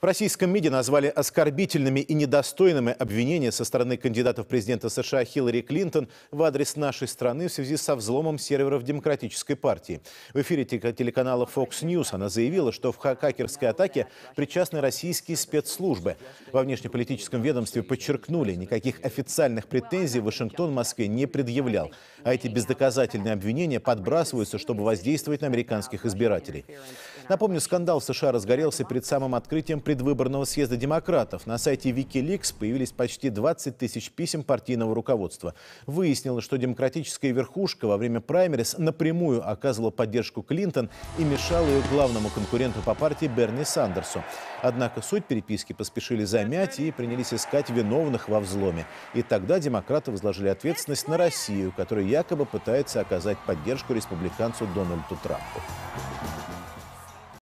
В российском МИДе назвали оскорбительными и недостойными обвинения со стороны кандидатов президента США Хиллари Клинтон в адрес нашей страны в связи со взломом серверов Демократической партии. В эфире телеканала Fox News она заявила, что в хакерской атаке причастны российские спецслужбы. Во внешнеполитическом ведомстве подчеркнули, никаких официальных претензий Вашингтон Москве не предъявлял. А эти бездоказательные обвинения подбрасываются, чтобы воздействовать на американских избирателей. Напомню, скандал в США разгорелся перед самым открытием предвыборного съезда демократов на сайте Wikileaks появились почти 20 тысяч писем партийного руководства. Выяснилось, что демократическая верхушка во время праймерис напрямую оказывала поддержку Клинтон и мешала ее главному конкуренту по партии Берни Сандерсу. Однако суть переписки поспешили замять и принялись искать виновных во взломе. И тогда демократы возложили ответственность на Россию, которая якобы пытается оказать поддержку республиканцу Дональду Трампу.